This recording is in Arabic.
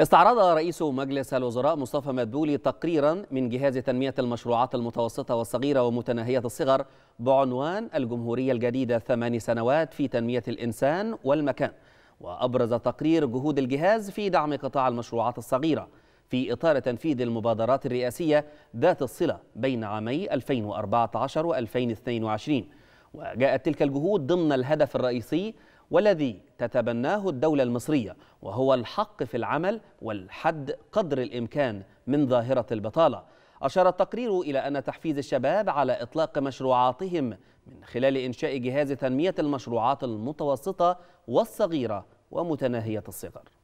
استعرض رئيس مجلس الوزراء مصطفى مدبولي تقريرا من جهاز تنمية المشروعات المتوسطة والصغيرة ومتناهية الصغر بعنوان الجمهورية الجديدة ثمان سنوات في تنمية الإنسان والمكان وأبرز تقرير جهود الجهاز في دعم قطاع المشروعات الصغيرة في إطار تنفيذ المبادرات الرئاسية ذات الصلة بين عامي 2014 و 2022 وجاءت تلك الجهود ضمن الهدف الرئيسي والذي تتبناه الدولة المصرية وهو الحق في العمل والحد قدر الإمكان من ظاهرة البطالة أشار التقرير إلى أن تحفيز الشباب على إطلاق مشروعاتهم من خلال إنشاء جهاز تنمية المشروعات المتوسطة والصغيرة ومتناهية الصغر